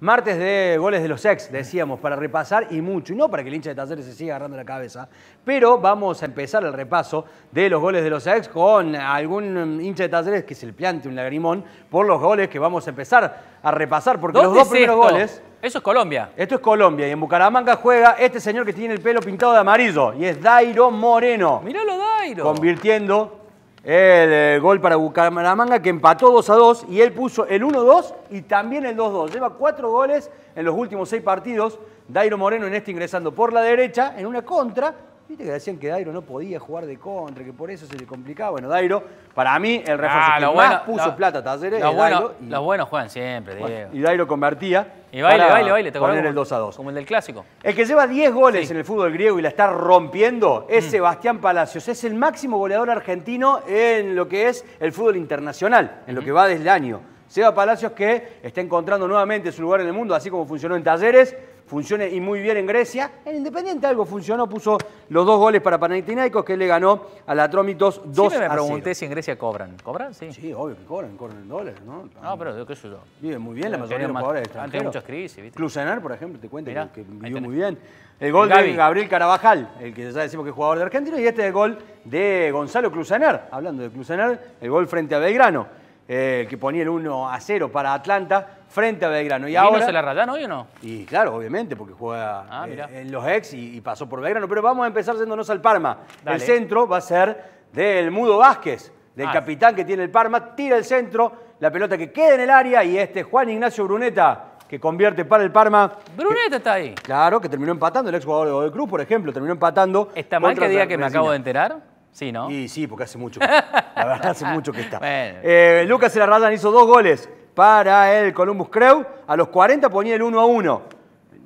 Martes de goles de los ex, decíamos, para repasar y mucho, y no para que el hincha de Talleres se siga agarrando la cabeza, pero vamos a empezar el repaso de los goles de los ex con algún mm, hincha de Talleres que se le plante un lagrimón por los goles que vamos a empezar a repasar, porque los dos primeros goles... Eso es Colombia. Esto es Colombia y en Bucaramanga juega este señor que tiene el pelo pintado de amarillo y es Dairo Moreno. Míralo Dairo. Convirtiendo el, eh, gol para Bucaramanga que empató 2 a 2 y él puso el 1-2 y también el 2-2. Lleva cuatro goles en los últimos seis partidos. Dairo Moreno en este ingresando por la derecha en una contra Viste que decían que Dairo no podía jugar de contra, que por eso se le complicaba. Bueno, Dairo, para mí, el ah, refuerzo que más puso plata a Talleres los, buenos juegan siempre, Diego. Y Dairo convertía y baile, baile, baile, te poner el 2 a 2. Como el del clásico. El que lleva 10 goles en el fútbol griego y la está rompiendo es mm. Sebastián Palacios. Es el máximo goleador argentino en lo que es el fútbol internacional, en lo que va desde el año. Seba Palacios que está encontrando nuevamente su lugar en el mundo, así como funcionó en Talleres, funcione y muy bien en Grecia. En Independiente algo funcionó, puso los dos goles para Panathinaikos que le ganó a la Tromitos 2 sí, me pregunté si en Grecia cobran. ¿Cobran? Sí. Sí, obvio que cobran, cobran en dólares, ¿no? No, pero qué sé yo. Vive muy bien la mayoría de los jugadores extranjeros. Antes muchas crisis, ¿viste? Clusenar, por ejemplo, te cuento que, vivió muy bien. El gol de Gabriel Carabajal, el que ya decimos que es jugador de Argentina, y este es el gol de Gonzalo Clusenar. Hablando de Clusenar, el gol frente a Belgrano. Eh, que ponía el 1 a 0 para Atlanta frente a Belgrano. ¿Y ahora, se la rayan hoy o no? Y claro, obviamente, porque juega ah, eh, en los ex y, pasó por Belgrano. Pero vamos a empezar haciéndonos al Parma. El centro va a ser del Mudo Vázquez, del ah. capitán que tiene el Parma. Tira el centro, la pelota que queda en el área y este Juan Ignacio Bruneta que convierte para el Parma. Bruneta está ahí. Claro, que terminó empatando, el ex jugador de Godoy Cruz, por ejemplo, terminó empatando. ¿Está mal que diga que me acabo de enterar? Sí, ¿no? Y sí, porque hace mucho. La verdad, hace mucho que está. Eh, Lucas y la hizo dos goles para el Columbus Crew. A los 40 ponía el 1 a 1.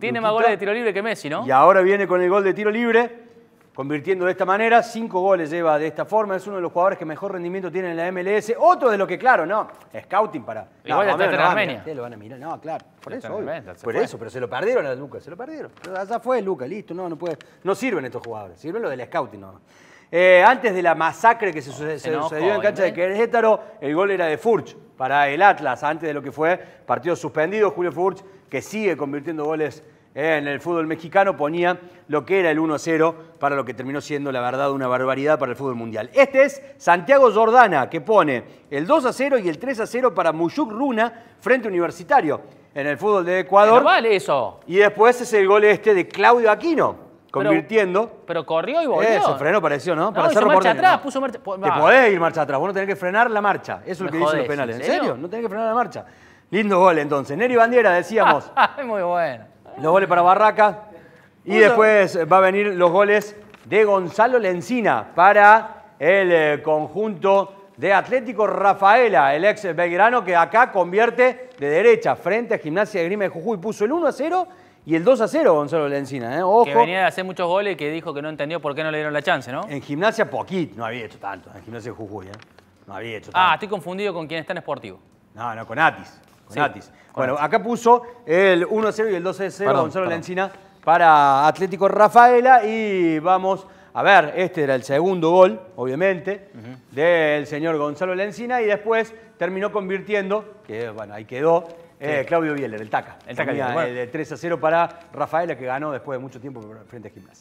Tiene más goles de tiro libre que Messi, ¿no? Y ahora viene con el gol de tiro libre, convirtiendo de esta manera. Cinco goles lleva de esta forma. Es uno de los jugadores que mejor rendimiento tiene en la MLS. Otro de los que, claro, no. Scouting para. La no, de Armenia. lo van a mirar. No, claro. Por eso. por eso, pero se lo perdieron a Lucas. Se lo perdieron. allá fue Lucas, listo. No, no puede. No sirven estos jugadores. Sirven lo del scouting, no. Eh, antes de la masacre que se, sucedió en cancha de ¿eh? Querétaro, el gol era de Furch para el Atlas, antes de lo que fue partido suspendido. Julio Furch, que sigue convirtiendo goles en el fútbol mexicano, ponía lo que era el 1-0 para lo que terminó siendo, la verdad, una barbaridad para el fútbol mundial. Este es Santiago Jordana, que pone el 2-0 y el 3-0 para Muyuk Runa frente Universitario en el fútbol de Ecuador. Normal eso. Y después es el gol este de Claudio Aquino convirtiendo. Pero, corrió y volvió. Eso, frenó, pareció, ¿no? no Para hizo marcha atrás, marcha. Te podés ir marcha atrás, vos no tenés que frenar la marcha. Eso es lo que dicen los penales. ¿En serio? No tenés que frenar la marcha. Lindo gol entonces. Neri Bandiera, decíamos. Muy bueno. Los goles para Barraca. Y después va a venir los goles de Gonzalo Lencina para el eh, conjunto de Atlético Rafaela, el ex Belgrano que acá convierte de derecha frente a Gimnasia de Grima de Jujuy. Puso el 1 a 0 y el 2 a 0, Gonzalo Lencina, ¿eh? Ojo. Que venía de hacer muchos goles y que dijo que no entendió por qué no le dieron la chance, ¿no? En gimnasia, poquito. No había hecho tanto. En gimnasia de Jujuy, ¿eh? No había hecho ah, tanto. Ah, estoy confundido con quien está en Sportivo. No, no, con Atis. Con Atis. bueno, acá puso el 1 a 0 y el 2 a 0, Gonzalo Lencina, para Atlético Rafaela. Y vamos a ver, este era el segundo gol, obviamente, del señor Gonzalo Lencina. Y después terminó convirtiendo, que bueno, ahí quedó, eh, Claudio Bieler, el TACA. El TACA. el de 3 a 0 para Rafaela, que ganó después de mucho tiempo frente a Gimnasia.